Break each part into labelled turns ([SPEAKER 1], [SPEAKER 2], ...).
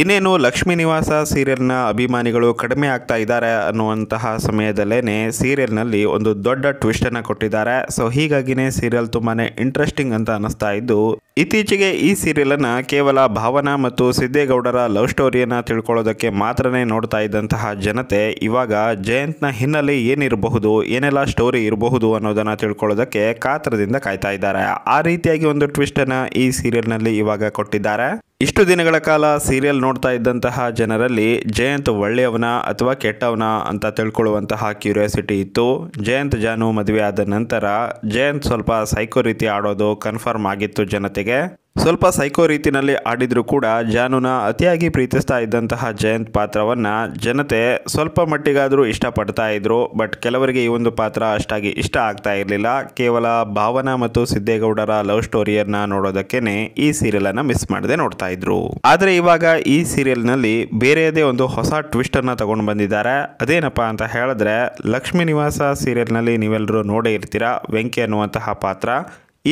[SPEAKER 1] ಇನ್ನೇನು ಲಕ್ಷ್ಮೀ ನಿವಾಸ ಸೀರಿಯಲ್ನ ಅಭಿಮಾನಿಗಳು ಕಡಿಮೆ ಆಗ್ತಾ ಇದ್ದಾರೆ ಅನ್ನುವಂತಹ ಸಮಯದಲ್ಲೇ ಸೀರಿಯಲ್ನಲ್ಲಿ ಒಂದು ದೊಡ್ಡ ಟ್ವಿಸ್ಟನ್ನು ಕೊಟ್ಟಿದ್ದಾರೆ ಸೊ ಹೀಗಾಗಿನೇ ಸೀರಿಯಲ್ ತುಂಬಾ ಇಂಟ್ರೆಸ್ಟಿಂಗ್ ಅಂತ ಅನಿಸ್ತಾ ಇದ್ದು ಇತ್ತೀಚೆಗೆ ಈ ಸೀರಿಯಲನ್ನು ಕೇವಲ ಭಾವನಾ ಮತ್ತು ಸಿದ್ದೇಗೌಡರ ಲವ್ ಸ್ಟೋರಿಯನ್ನು ತಿಳ್ಕೊಳ್ಳೋದಕ್ಕೆ ಮಾತ್ರನೇ ನೋಡ್ತಾ ಇದ್ದಂತಹ ಜನತೆ ಇವಾಗ ಜಯಂತ್ನ ಹಿನ್ನೆಲೆ ಏನಿರಬಹುದು ಏನೆಲ್ಲ ಸ್ಟೋರಿ ಇರಬಹುದು ಅನ್ನೋದನ್ನು ತಿಳ್ಕೊಳ್ಳೋದಕ್ಕೆ ಕಾತ್ರದಿಂದ ಕಾಯ್ತಾ ಇದ್ದಾರೆ ಆ ರೀತಿಯಾಗಿ ಒಂದು ಟ್ವಿಸ್ಟನ್ನು ಈ ಸೀರಿಯಲ್ನಲ್ಲಿ ಇವಾಗ ಕೊಟ್ಟಿದ್ದಾರೆ ಇಷ್ಟು ದಿನಗಳ ಕಾಲ ಸೀರಿಯಲ್ ನೋಡ್ತಾ ಇದ್ದಂತಹ ಜನರಲ್ಲಿ ಜಯಂತ್ ಒಳ್ಳೆಯವನ ಅಥವಾ ಕೆಟ್ಟವನ ಅಂತ ತಿಳ್ಕೊಳ್ಳುವಂತಹ ಕ್ಯೂರಿಯಾಸಿಟಿ ಇತ್ತು ಜಯಂತ್ ಜಾನು ಮದುವೆ ಆದ ನಂತರ ಜಯಂತ್ ಸ್ವಲ್ಪ ಸೈಕೋ ರೀತಿ ಆಡೋದು ಕನ್ಫರ್ಮ್ ಆಗಿತ್ತು ಜನತೆಗೆ ಸ್ವಲ್ಪ ಸೈಕೋ ರೀತಿಯಲ್ಲಿ ಆಡಿದರೂ ಕೂಡ ಜಾನುನ ಅತಿಯಾಗಿ ಪ್ರೀತಿಸ್ತಾ ಇದ್ದಂತಹ ಜಯಂತ್ ಪಾತ್ರವನ್ನು ಜನತೆ ಸ್ವಲ್ಪ ಮಟ್ಟಿಗಾದರೂ ಇಷ್ಟಪಡ್ತಾ ಇದ್ರು ಬಟ್ ಕೆಲವರಿಗೆ ಈ ಒಂದು ಪಾತ್ರ ಅಷ್ಟಾಗಿ ಇಷ್ಟ ಆಗ್ತಾ ಇರಲಿಲ್ಲ ಕೇವಲ ಭಾವನಾ ಮತ್ತು ಸಿದ್ದೇಗೌಡರ ಲವ್ ಸ್ಟೋರಿಯನ್ನು ನೋಡೋದಕ್ಕೇನೆ ಈ ಸೀರಿಯಲನ್ನು ಮಿಸ್ ಮಾಡದೆ ನೋಡ್ತಾ ಇದ್ರು ಆದರೆ ಇವಾಗ ಈ ಸೀರಿಯಲ್ನಲ್ಲಿ ಬೇರೆಯದೇ ಒಂದು ಹೊಸ ಟ್ವಿಸ್ಟನ್ನು ತಗೊಂಡು ಬಂದಿದ್ದಾರೆ ಅದೇನಪ್ಪ ಅಂತ ಹೇಳಿದ್ರೆ ಲಕ್ಷ್ಮೀ ನಿವಾಸ ಸೀರಿಯಲ್ನಲ್ಲಿ ನೀವೆಲ್ಲರೂ ನೋಡೇ ಇರ್ತೀರಾ ವೆಂಕಿ ಅನ್ನುವಂತಹ ಪಾತ್ರ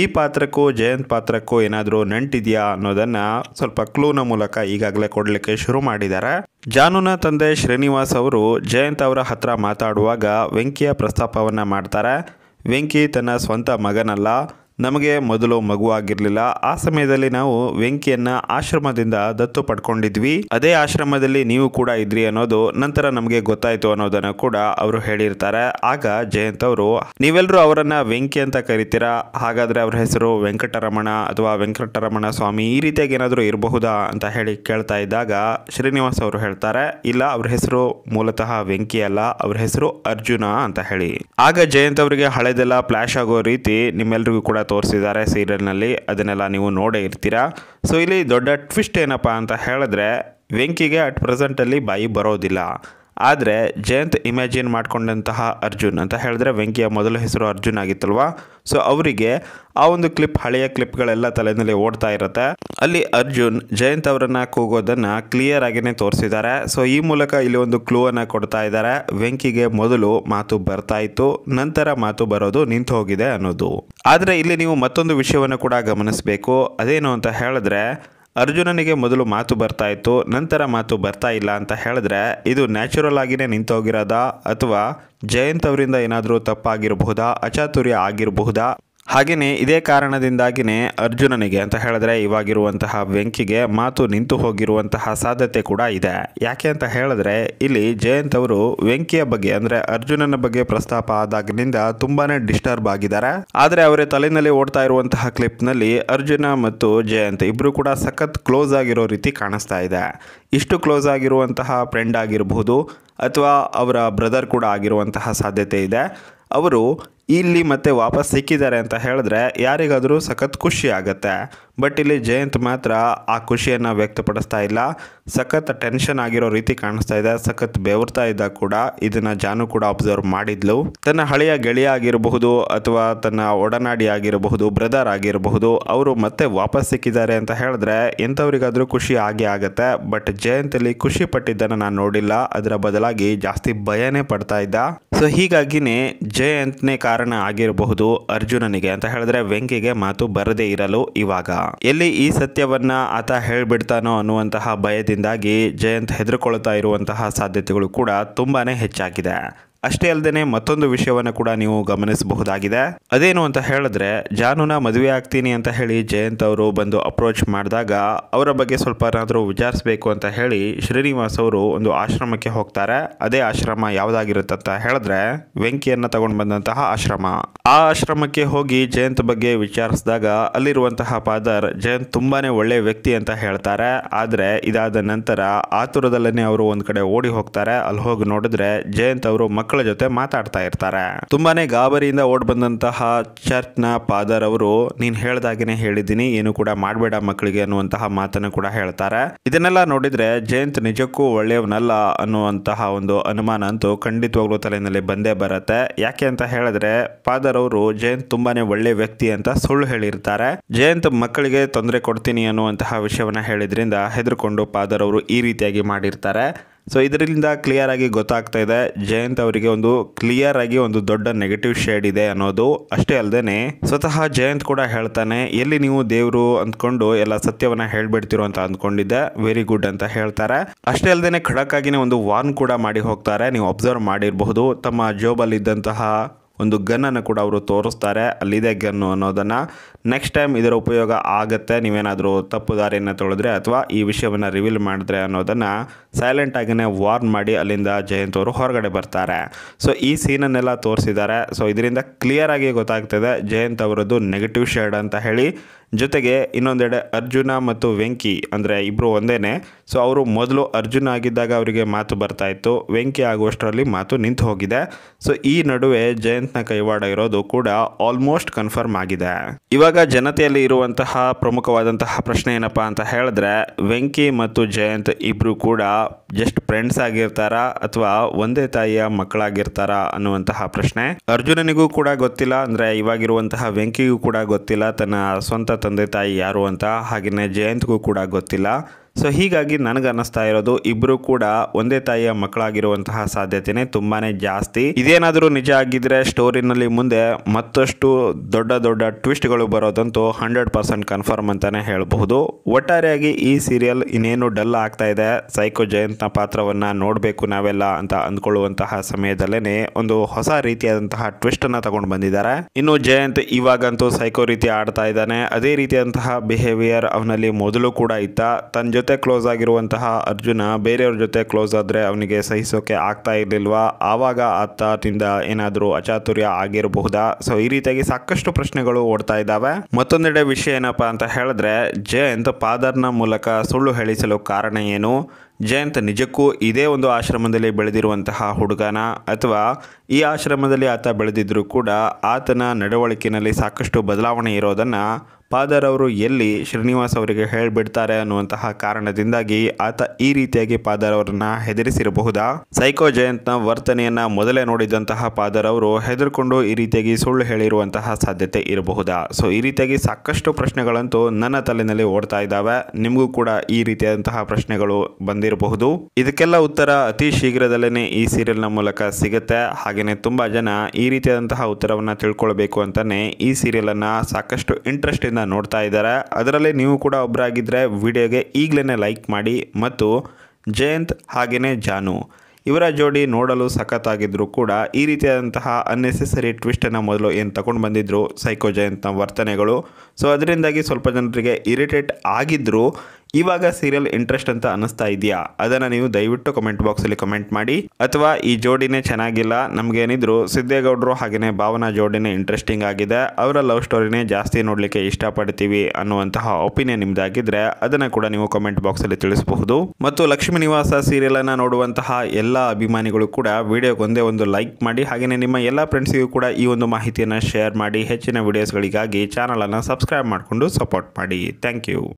[SPEAKER 1] ಈ ಪಾತ್ರಕ್ಕೂ ಜಯಂತ್ ಪಾತ್ರಕ್ಕೂ ಏನಾದರೂ ನಂಟಿದೆಯಾ ಅನ್ನೋದನ್ನ ಸ್ವಲ್ಪ ಕ್ಲೂನ ಮೂಲಕ ಈಗಾಗಲೇ ಕೊಡಲಿಕ್ಕೆ ಶುರು ಮಾಡಿದ್ದಾರೆ ಜಾನುನ ತಂದೆ ಶ್ರೀನಿವಾಸ್ ಅವರು ಜಯಂತ್ ಅವರ ಹತ್ರ ಮಾತಾಡುವಾಗ ವೆಂಕಿಯ ಪ್ರಸ್ತಾಪವನ್ನು ಮಾಡ್ತಾರೆ ವೆಂಕಿ ತನ್ನ ಸ್ವಂತ ಮಗನಲ್ಲ ನಮಗೆ ಮೊದಲು ಮಗುವಾಗಿರಲಿಲ್ಲ ಆ ಸಮಯದಲ್ಲಿ ನಾವು ವೆಂಕಿಯನ್ನ ಆಶ್ರಮದಿಂದ ದತ್ತು ಪಡ್ಕೊಂಡಿದ್ವಿ ಅದೇ ಆಶ್ರಮದಲ್ಲಿ ನೀವು ಕೂಡ ಇದ್ರಿ ಅನ್ನೋದು ನಂತರ ನಮಗೆ ಗೊತ್ತಾಯಿತು ಅನ್ನೋದನ್ನು ಕೂಡ ಅವರು ಹೇಳಿರ್ತಾರೆ ಆಗ ಜಯಂತ್ ಅವರು ನೀವೆಲ್ಲರೂ ಅವರನ್ನ ವೆಂಕಿ ಅಂತ ಕರಿತೀರಾ ಹಾಗಾದ್ರೆ ಅವರ ಹೆಸರು ವೆಂಕಟರಮಣ ಅಥವಾ ವೆಂಕಟರಮಣ ಸ್ವಾಮಿ ಈ ರೀತಿಯಾಗಿ ಏನಾದರೂ ಇರಬಹುದಾ ಅಂತ ಹೇಳಿ ಕೇಳ್ತಾ ಇದ್ದಾಗ ಶ್ರೀನಿವಾಸ್ ಅವರು ಹೇಳ್ತಾರೆ ಇಲ್ಲ ಅವ್ರ ಹೆಸರು ಮೂಲತಃ ವೆಂಕಿ ಅಲ್ಲ ಅವ್ರ ಹೆಸರು ಅರ್ಜುನ ಅಂತ ಹೇಳಿ ಆಗ ಜಯಂತ್ ಅವರಿಗೆ ಹಳೆದೆಲ್ಲ ಫ್ಲಾಶ್ ಆಗೋ ರೀತಿ ನಿಮ್ಮೆಲ್ಲರಿಗೂ ಕೂಡ ತೋರಿಸಿದ್ದಾರೆ ಸೀರಿಯಲ್ನಲ್ಲಿ ಅದನ್ನೆಲ್ಲ ನೀವು ನೋಡೇ ಇರ್ತೀರಾ ಸೊ ಇಲ್ಲಿ ದೊಡ್ಡ ಟ್ವಿಸ್ಟ್ ಏನಪ್ಪ ಅಂತ ಹೇಳಿದ್ರೆ ವೆಂಕಿಗೆ ಅಟ್ ಪ್ರೆಸೆಂಟಲ್ಲಿ ಬಾಯಿ ಬರೋದಿಲ್ಲ ಆದರೆ ಜಯಂತ್ ಇಮ್ಯಾಜಿನ್ ಮಾಡಿಕೊಂಡಂತಹ ಅರ್ಜುನ್ ಅಂತ ಹೇಳಿದ್ರೆ ವೆಂಕಿಯ ಮೊದಲ ಹೆಸರು ಅರ್ಜುನ್ ಆಗಿತ್ತಲ್ವ ಸೊ ಅವರಿಗೆ ಆ ಒಂದು ಕ್ಲಿಪ್ ಹಳೆಯ ಕ್ಲಿಪ್ಗಳೆಲ್ಲ ತಲೆನಲ್ಲಿ ಓಡ್ತಾ ಇರುತ್ತೆ ಅಲ್ಲಿ ಅರ್ಜುನ್ ಜಯಂತ್ ಅವರನ್ನು ಕೂಗೋದನ್ನು ಕ್ಲಿಯರ್ ಆಗಿನೇ ತೋರಿಸಿದ್ದಾರೆ ಸೊ ಈ ಮೂಲಕ ಇಲ್ಲಿ ಒಂದು ಕ್ಲೂ ಅನ್ನು ಕೊಡ್ತಾ ಇದ್ದಾರೆ ವೆಂಕಿಗೆ ಮೊದಲು ಮಾತು ಬರ್ತಾ ಇತ್ತು ನಂತರ ಮಾತು ಬರೋದು ನಿಂತು ಹೋಗಿದೆ ಅನ್ನೋದು ಆದರೆ ಇಲ್ಲಿ ನೀವು ಮತ್ತೊಂದು ವಿಷಯವನ್ನು ಕೂಡ ಗಮನಿಸಬೇಕು ಅದೇನು ಅಂತ ಹೇಳಿದ್ರೆ ಅರ್ಜುನನಿಗೆ ಮೊದಲು ಮಾತು ಬರ್ತಾ ಇತ್ತು ನಂತರ ಮಾತು ಬರ್ತಾ ಇಲ್ಲ ಅಂತ ಹೇಳಿದ್ರೆ ಇದು ನ್ಯಾಚುರಲ್ ಆಗಿನೇ ನಿಂತೋಗಿರೋದಾ ಅಥವಾ ಜಯಂತ್ ಅವರಿಂದ ಏನಾದರೂ ತಪ್ಪಾಗಿರಬಹುದಾ ಅಚಾತುರ್ಯ ಆಗಿರಬಹುದಾ ಹಾಗೆಯೇ ಇದೇ ಕಾರಣದಿಂದಾಗಿಯೇ ಅರ್ಜುನನಿಗೆ ಅಂತ ಹೇಳಿದ್ರೆ ಇವಾಗಿರುವಂತಹ ವೆಂಕಿಗೆ ಮಾತು ನಿಂತು ಹೋಗಿರುವಂತಹ ಸಾಧ್ಯತೆ ಕೂಡ ಇದೆ ಯಾಕೆ ಅಂತ ಹೇಳಿದ್ರೆ ಇಲ್ಲಿ ಜಯಂತ್ ಅವರು ವೆಂಕಿಯ ಬಗ್ಗೆ ಅಂದರೆ ಅರ್ಜುನನ ಬಗ್ಗೆ ಪ್ರಸ್ತಾಪ ಆದಾಗಿನಿಂದ ತುಂಬಾ ಡಿಸ್ಟರ್ಬ್ ಆಗಿದ್ದಾರೆ ಆದರೆ ಅವರ ತಲೆಯಲ್ಲಿ ಓಡ್ತಾ ಇರುವಂತಹ ಕ್ಲಿಪ್ನಲ್ಲಿ ಅರ್ಜುನ ಮತ್ತು ಜಯಂತ್ ಇಬ್ರು ಕೂಡ ಸಖತ್ ಕ್ಲೋಸ್ ಆಗಿರೋ ರೀತಿ ಕಾಣಿಸ್ತಾ ಇದೆ ಇಷ್ಟು ಕ್ಲೋಸ್ ಆಗಿರುವಂತಹ ಫ್ರೆಂಡ್ ಆಗಿರಬಹುದು ಅಥವಾ ಅವರ ಬ್ರದರ್ ಕೂಡ ಆಗಿರುವಂತಹ ಸಾಧ್ಯತೆ ಇದೆ ಅವರು ಇಲ್ಲಿ ಮತ್ತೆ ವಾಪಸ್ ಸಿಕ್ಕಿದ್ದಾರೆ ಅಂತ ಹೇಳಿದ್ರೆ ಯಾರಿಗಾದರೂ ಸಖತ್ ಖುಷಿ ಆಗುತ್ತೆ ಬಟ್ ಇಲ್ಲಿ ಜಯಂತ್ ಮಾತ್ರ ಆ ಖುಷಿಯನ್ನು ವ್ಯಕ್ತಪಡಿಸ್ತಾ ಇಲ್ಲ ಸಖತ್ ಟೆನ್ಷನ್ ಆಗಿರೋ ರೀತಿ ಕಾಣಿಸ್ತಾ ಇದೆ ಸಖತ್ ಬೆವರ್ತಾ ಇದ್ದ ಕೂಡ ಇದನ್ನು ಜಾನು ಕೂಡ ಅಬ್ಸರ್ವ್ ಮಾಡಿದ್ಲು ತನ್ನ ಹಳೆಯ ಗೆಳೆಯ ಆಗಿರಬಹುದು ಅಥವಾ ತನ್ನ ಒಡನಾಡಿ ಆಗಿರಬಹುದು ಬ್ರದರ್ ಆಗಿರಬಹುದು ಅವರು ಮತ್ತೆ ವಾಪಸ್ ಸಿಕ್ಕಿದ್ದಾರೆ ಅಂತ ಹೇಳಿದ್ರೆ ಎಂಥವ್ರಿಗಾದರೂ ಖುಷಿ ಆಗೇ ಆಗುತ್ತೆ ಬಟ್ ಜಯಂತಲ್ಲಿ ಖುಷಿ ಪಟ್ಟಿದ್ದನ್ನು ನಾನು ನೋಡಿಲ್ಲ ಅದರ ಬದಲಾಗಿ ಜಾಸ್ತಿ ಭಯನೇ ಪಡ್ತಾ ಇದ್ದ ಸೊ ಹೀಗಾಗಿನೇ ಜಯಂತ್ನೇ ಕಾರಣ ಕಾರಣ ಆಗಿರಬಹುದು ಅರ್ಜುನನಿಗೆ ಅಂತ ಹೇಳಿದ್ರೆ ವೆಂಕಿಗೆ ಮಾತು ಬರದೇ ಇರಲು ಇವಾಗ ಎಲ್ಲಿ ಈ ಸತ್ಯವನ್ನ ಆತ ಹೇಳ್ಬಿಡ್ತಾನೋ ಅನ್ನುವಂತಹ ಭಯದಿಂದಾಗಿ ಜಯಂತ್ ಹೆದರ್ಕೊಳ್ತಾ ಇರುವಂತಹ ಸಾಧ್ಯತೆಗಳು ಕೂಡ ತುಂಬಾನೇ ಹೆಚ್ಚಾಗಿದೆ ಅಷ್ಟೇ ಅಲ್ಲದೆ ಮತ್ತೊಂದು ವಿಷಯವನ್ನು ಕೂಡ ನೀವು ಗಮನಿಸಬಹುದಾಗಿದೆ ಅದೇನು ಅಂತ ಹೇಳಿದ್ರೆ ಜಾನುನ ಮದುವೆ ಆಗ್ತೀನಿ ಅಂತ ಹೇಳಿ ಜಯಂತ್ ಅವರು ಬಂದು ಅಪ್ರೋಚ್ ಮಾಡಿದಾಗ ಅವರ ಬಗ್ಗೆ ಸ್ವಲ್ಪ ಏನಾದರೂ ವಿಚಾರಿಸಬೇಕು ಅಂತ ಹೇಳಿ ಶ್ರೀನಿವಾಸ್ ಅವರು ಒಂದು ಆಶ್ರಮಕ್ಕೆ ಹೋಗ್ತಾರೆ ಅದೇ ಆಶ್ರಮ ಅಂತ ಹೇಳಿದ್ರೆ ವೆಂಕಿಯನ್ನ ತಗೊಂಡು ಬಂದಂತಹ ಆಶ್ರಮ ಆ ಆಶ್ರಮಕ್ಕೆ ಹೋಗಿ ಜಯಂತ್ ಬಗ್ಗೆ ವಿಚಾರಿಸಿದಾಗ ಅಲ್ಲಿರುವಂತಹ ಫಾದರ್ ಜಯಂತ್ ತುಂಬಾನೇ ಒಳ್ಳೆ ವ್ಯಕ್ತಿ ಅಂತ ಹೇಳ್ತಾರೆ ಆದ್ರೆ ಇದಾದ ನಂತರ ಆತುರದಲ್ಲೇ ಅವರು ಒಂದ್ ಕಡೆ ಓಡಿ ಹೋಗ್ತಾರೆ ಅಲ್ಲಿ ಹೋಗಿ ನೋಡಿದ್ರೆ ಜಯಂತ್ ಅವರು ಮಕ್ಕಳು ಮಕ್ಕಳ ಜೊತೆ ಮಾತಾಡ್ತಾ ಇರ್ತಾರೆ ತುಂಬಾನೇ ಗಾಬರಿಯಿಂದ ಓಡ್ ಬಂದಂತಹ ಚರ್ಚ್ ನ ಫಾದರ್ ಅವರು ನೀನ್ ಹೇಳ್ದಾಗೇನೆ ಹೇಳಿದ್ದೀನಿ ಏನು ಕೂಡ ಮಾಡಬೇಡ ಮಕ್ಕಳಿಗೆ ಅನ್ನುವಂತಹ ಮಾತನ್ನು ಕೂಡ ಹೇಳ್ತಾರೆ ಇದನ್ನೆಲ್ಲ ನೋಡಿದ್ರೆ ಜಯಂತ್ ನಿಜಕ್ಕೂ ಒಳ್ಳೆಯವನಲ್ಲ ಅನ್ನುವಂತಹ ಒಂದು ಅನುಮಾನ ಅಂತೂ ಖಂಡಿತವಾಗ್ಲೂ ತಲೆಯಲ್ಲಿ ಬಂದೇ ಬರುತ್ತೆ ಯಾಕೆ ಅಂತ ಹೇಳಿದ್ರೆ ಫಾದರ್ ಅವರು ಜಯಂತ್ ತುಂಬಾನೇ ಒಳ್ಳೆ ವ್ಯಕ್ತಿ ಅಂತ ಸುಳ್ಳು ಹೇಳಿರ್ತಾರೆ ಜಯಂತ್ ಮಕ್ಕಳಿಗೆ ತೊಂದರೆ ಕೊಡ್ತೀನಿ ಅನ್ನುವಂತಹ ವಿಷಯವನ್ನ ಹೇಳಿದ್ರಿಂದ ಹೆದರ್ಕೊಂಡು ಫಾದರ್ ಅವರು ಈ ರೀತಿಯಾಗಿ ಮಾಡಿರ್ತಾರೆ ಸೊ ಇದರಿಂದ ಕ್ಲಿಯರ್ ಆಗಿ ಗೊತ್ತಾಗ್ತಾ ಇದೆ ಜಯಂತ್ ಅವರಿಗೆ ಒಂದು ಕ್ಲಿಯರ್ ಆಗಿ ಒಂದು ದೊಡ್ಡ ನೆಗೆಟಿವ್ ಶೇಡ್ ಇದೆ ಅನ್ನೋದು ಅಷ್ಟೇ ಅಲ್ಲದೆ ಸ್ವತಃ ಜಯಂತ್ ಕೂಡ ಹೇಳ್ತಾನೆ ಎಲ್ಲಿ ನೀವು ದೇವರು ಅಂದ್ಕೊಂಡು ಎಲ್ಲ ಸತ್ಯವನ್ನ ಹೇಳ್ಬಿಡ್ತಿರೋ ಅಂತ ಅಂದ್ಕೊಂಡಿದ್ದೆ ವೆರಿ ಗುಡ್ ಅಂತ ಹೇಳ್ತಾರೆ ಅಷ್ಟೇ ಅಲ್ಲದೆ ಖಡಕ್ ಆಗಿನೇ ಒಂದು ವಾರ್ನ್ ಕೂಡ ಮಾಡಿ ಹೋಗ್ತಾರೆ ನೀವು ಅಬ್ಸರ್ವ್ ಮಾಡಿರಬಹುದು ತಮ್ಮ ಜೋಬಲ್ಲಿ ಇದ್ದಂತಹ ಒಂದು ಗನ್ನನ್ನು ಕೂಡ ಅವರು ತೋರಿಸ್ತಾರೆ ಅಲ್ಲಿದೆ ಗನ್ನು ಅನ್ನೋದನ್ನು ನೆಕ್ಸ್ಟ್ ಟೈಮ್ ಇದರ ಉಪಯೋಗ ಆಗುತ್ತೆ ನೀವೇನಾದರೂ ತಪ್ಪು ದಾರಿಯನ್ನು ತೊಳೆದ್ರೆ ಅಥವಾ ಈ ವಿಷಯವನ್ನು ರಿವೀಲ್ ಮಾಡಿದ್ರೆ ಅನ್ನೋದನ್ನು ಸೈಲೆಂಟಾಗಿಯೇ ವಾರ್ನ್ ಮಾಡಿ ಅಲ್ಲಿಂದ ಜಯಂತ್ ಅವರು ಹೊರಗಡೆ ಬರ್ತಾರೆ ಸೊ ಈ ಸೀನನ್ನೆಲ್ಲ ತೋರಿಸಿದ್ದಾರೆ ಸೊ ಇದರಿಂದ ಕ್ಲಿಯರಾಗಿ ಗೊತ್ತಾಗ್ತದೆ ಜಯಂತ್ ಅವರದ್ದು ನೆಗೆಟಿವ್ ಶೇಡ್ ಅಂತ ಹೇಳಿ ಜೊತೆಗೆ ಇನ್ನೊಂದೆಡೆ ಅರ್ಜುನ ಮತ್ತು ವೆಂಕಿ ಅಂದರೆ ಇಬ್ಬರು ಒಂದೇ ಸೊ ಅವರು ಮೊದಲು ಅರ್ಜುನ ಆಗಿದ್ದಾಗ ಅವರಿಗೆ ಮಾತು ಬರ್ತಾ ಇತ್ತು ವೆಂಕಿ ಆಗುವಷ್ಟರಲ್ಲಿ ಮಾತು ನಿಂತು ಹೋಗಿದೆ ಸೊ ಈ ನಡುವೆ ಜಯಂತ್ ನ ಕೈವಾಡ ಇರೋದು ಕೂಡ ಆಲ್ಮೋಸ್ಟ್ ಕನ್ಫರ್ಮ್ ಆಗಿದೆ ಇವಾಗ ಜನತೆಯಲ್ಲಿ ಇರುವಂತಹ ಪ್ರಮುಖವಾದಂತಹ ಪ್ರಶ್ನೆ ಏನಪ್ಪಾ ಅಂತ ಹೇಳಿದ್ರೆ ವೆಂಕಿ ಮತ್ತು ಜಯಂತ್ ಇಬ್ರು ಕೂಡ ಜಸ್ಟ್ ಫ್ರೆಂಡ್ಸ್ ಆಗಿರ್ತಾರಾ ಅಥವಾ ಒಂದೇ ತಾಯಿಯ ಮಕ್ಕಳಾಗಿರ್ತಾರಾ ಅನ್ನುವಂತಹ ಪ್ರಶ್ನೆ ಅರ್ಜುನನಿಗೂ ಕೂಡ ಗೊತ್ತಿಲ್ಲ ಅಂದ್ರೆ ಇವಾಗಿರುವಂತಹ ವೆಂಕಿಗೂ ಕೂಡ ಗೊತ್ತಿಲ್ಲ ತನ್ನ ಸ್ವಂತ ತಂದೆ ತಾಯಿ ಯಾರು ಅಂತ ಹಾಗೆಯೇ ಜಯಂತ್ಗೂ ಕೂಡ ಗೊತ್ತಿಲ್ಲ ಸೊ ಹೀಗಾಗಿ ನನಗೆ ಅನ್ನಿಸ್ತಾ ಇರೋದು ಇಬ್ಬರು ಕೂಡ ಒಂದೇ ತಾಯಿಯ ಮಕ್ಕಳಾಗಿರುವಂತಹ ಸಾಧ್ಯತೆನೇ ತುಂಬಾನೇ ಜಾಸ್ತಿ ಇದೇನಾದರೂ ನಿಜ ಆಗಿದ್ರೆ ಸ್ಟೋರಿನಲ್ಲಿ ಮುಂದೆ ಮತ್ತಷ್ಟು ದೊಡ್ಡ ದೊಡ್ಡ ಟ್ವಿಸ್ಟ್ಗಳು ಬರೋದಂತೂ ಹಂಡ್ರೆಡ್ ಪರ್ಸೆಂಟ್ ಕನ್ಫರ್ಮ್ ಅಂತಾನೆ ಹೇಳಬಹುದು ಒಟ್ಟಾರೆಯಾಗಿ ಈ ಸೀರಿಯಲ್ ಇನ್ನೇನು ಡಲ್ ಆಗ್ತಾ ಇದೆ ಸೈಕೋ ಜಯಂತ್ನ ಪಾತ್ರವನ್ನು ನೋಡಬೇಕು ನಾವೆಲ್ಲ ಅಂತ ಅಂದ್ಕೊಳ್ಳುವಂತಹ ಸಮಯದಲ್ಲೇ ಒಂದು ಹೊಸ ರೀತಿಯಾದಂತಹ ಟ್ವಿಸ್ಟನ್ನು ತಗೊಂಡು ಬಂದಿದ್ದಾರೆ ಇನ್ನು ಜಯಂತ್ ಇವಾಗಂತೂ ಸೈಕೋ ರೀತಿ ಆಡ್ತಾ ಇದ್ದಾನೆ ಅದೇ ರೀತಿಯಾದಂತಹ ಬಿಹೇವಿಯರ್ ಅವನಲ್ಲಿ ಮೊದಲು ಕೂಡ ಇತ್ತ ತನ್ನ ಜೊತೆ ಕ್ಲೋಸ್ ಆಗಿರುವಂತಹ ಅರ್ಜುನ ಬೇರೆಯವ್ರ ಜೊತೆ ಕ್ಲೋಸ್ ಆದರೆ ಅವನಿಗೆ ಸಹಿಸೋಕೆ ಆಗ್ತಾ ಇರಲಿಲ್ವಾ ಆವಾಗ ಆತನಿಂದ ಏನಾದರೂ ಅಚಾತುರ್ಯ ಆಗಿರಬಹುದಾ ಸೊ ಈ ರೀತಿಯಾಗಿ ಸಾಕಷ್ಟು ಪ್ರಶ್ನೆಗಳು ಓಡ್ತಾ ಇದ್ದಾವೆ ಮತ್ತೊಂದೆಡೆ ವಿಷಯ ಏನಪ್ಪ ಅಂತ ಹೇಳಿದ್ರೆ ಜಯಂತ್ ಪಾದರ್ನ ಮೂಲಕ ಸುಳ್ಳು ಹೇಳಿಸಲು ಕಾರಣ ಏನು ಜಯಂತ್ ನಿಜಕ್ಕೂ ಇದೇ ಒಂದು ಆಶ್ರಮದಲ್ಲಿ ಬೆಳೆದಿರುವಂತಹ ಹುಡುಗನ ಅಥವಾ ಈ ಆಶ್ರಮದಲ್ಲಿ ಆತ ಬೆಳೆದಿದ್ದರೂ ಕೂಡ ಆತನ ನಡವಳಿಕೆಯಲ್ಲಿ ಸಾಕಷ್ಟು ಬದಲಾವಣೆ ಇರೋದನ್ನು ಫಾದರ್ ಅವರು ಎಲ್ಲಿ ಶ್ರೀನಿವಾಸ್ ಅವರಿಗೆ ಹೇಳಿಬಿಡ್ತಾರೆ ಅನ್ನುವಂತಹ ಕಾರಣದಿಂದಾಗಿ ಆತ ಈ ರೀತಿಯಾಗಿ ಫಾದರ್ ಅವರನ್ನ ಹೆದರಿಸಿರಬಹುದಾ ಸೈಕೋ ಜಯಂತ್ನ ವರ್ತನೆಯನ್ನ ಮೊದಲೇ ನೋಡಿದಂತಹ ಫಾದರ್ ಅವರು ಹೆದರ್ಕೊಂಡು ಈ ರೀತಿಯಾಗಿ ಸುಳ್ಳು ಹೇಳಿರುವಂತಹ ಸಾಧ್ಯತೆ ಇರಬಹುದಾ ಸೊ ಈ ರೀತಿಯಾಗಿ ಸಾಕಷ್ಟು ಪ್ರಶ್ನೆಗಳಂತೂ ನನ್ನ ತಲೆಯಲ್ಲಿ ಓಡ್ತಾ ಇದ್ದಾವೆ ನಿಮಗೂ ಕೂಡ ಈ ರೀತಿಯಾದಂತಹ ಪ್ರಶ್ನೆಗಳು ಬಂದಿರಬಹುದು ಇದಕ್ಕೆಲ್ಲ ಉತ್ತರ ಅತಿ ಶೀಘ್ರದಲ್ಲೇನೆ ಈ ಸೀರಿಯಲ್ನ ಮೂಲಕ ಸಿಗುತ್ತೆ ಹಾಗೆಯೇ ತುಂಬಾ ಜನ ಈ ರೀತಿಯಾದಂತಹ ಉತ್ತರವನ್ನು ತಿಳ್ಕೊಳ್ಬೇಕು ಅಂತಾನೆ ಈ ಸೀರಿಯಲನ್ನು ಸಾಕಷ್ಟು ಇಂಟ್ರೆಸ್ಟಿಂದ ನೋಡ್ತಾ ಇದ್ದಾರೆ ಅದರಲ್ಲಿ ನೀವು ಕೂಡ ಒಬ್ಬರಾಗಿದ್ದರೆ ವಿಡಿಯೋಗೆ ಈಗಲೇ ಲೈಕ್ ಮಾಡಿ ಮತ್ತು ಜಯಂತ್ ಹಾಗೆಯೇ ಜಾನು ಇವರ ಜೋಡಿ ನೋಡಲು ಸಖತ್ತಾಗಿದ್ದರೂ ಕೂಡ ಈ ರೀತಿಯಾದಂತಹ ಅನ್ನೆಸೆಸರಿ ಟ್ವಿಸ್ಟನ್ನು ಮೊದಲು ಏನು ತಗೊಂಡು ಬಂದಿದ್ದರು ಸೈಕೋ ಜಯಂತ್ನ ವರ್ತನೆಗಳು ಸೊ ಅದರಿಂದಾಗಿ ಸ್ವಲ್ಪ ಜನರಿಗೆ ಇರಿಟೇಟ್ ಆಗಿದ್ದರೂ ಇವಾಗ ಸೀರಿಯಲ್ ಇಂಟ್ರೆಸ್ಟ್ ಅಂತ ಅನಿಸ್ತಾ ಇದೆಯಾ ಅದನ್ನು ನೀವು ದಯವಿಟ್ಟು ಕಮೆಂಟ್ ಬಾಕ್ಸಲ್ಲಿ ಕಮೆಂಟ್ ಮಾಡಿ ಅಥವಾ ಈ ಜೋಡಿನೇ ಚೆನ್ನಾಗಿಲ್ಲ ನಮಗೇನಿದ್ರು ಸಿದ್ದೇಗೌಡರು ಹಾಗೆಯೇ ಭಾವನಾ ಜೋಡಿನೇ ಇಂಟ್ರೆಸ್ಟಿಂಗ್ ಆಗಿದೆ ಅವರ ಲವ್ ಸ್ಟೋರಿನೇ ಜಾಸ್ತಿ ನೋಡಲಿಕ್ಕೆ ಇಷ್ಟಪಡ್ತೀವಿ ಅನ್ನುವಂತಹ ಒಪಿನಿಯನ್ ನಿಮ್ದಾಗಿದ್ರೆ ಅದನ್ನು ಕೂಡ ನೀವು ಕಮೆಂಟ್ ಬಾಕ್ಸಲ್ಲಿ ತಿಳಿಸಬಹುದು ಮತ್ತು ಲಕ್ಷ್ಮೀ ನಿವಾಸ ಸೀರಿಯಲನ್ನು ನೋಡುವಂತಹ ಎಲ್ಲ ಅಭಿಮಾನಿಗಳು ಕೂಡ ಒಂದೇ ಒಂದು ಲೈಕ್ ಮಾಡಿ ಹಾಗೆಯೇ ನಿಮ್ಮ ಎಲ್ಲ ಫ್ರೆಂಡ್ಸಿಗೂ ಕೂಡ ಈ ಒಂದು ಮಾಹಿತಿಯನ್ನು ಶೇರ್ ಮಾಡಿ ಹೆಚ್ಚಿನ ವಿಡಿಯೋಸ್ಗಳಿಗಾಗಿ ಚಾನಲನ್ನು ಸಬ್ಸ್ಕ್ರೈಬ್ ಮಾಡಿಕೊಂಡು ಸಪೋರ್ಟ್ ಮಾಡಿ ಥ್ಯಾಂಕ್ ಯು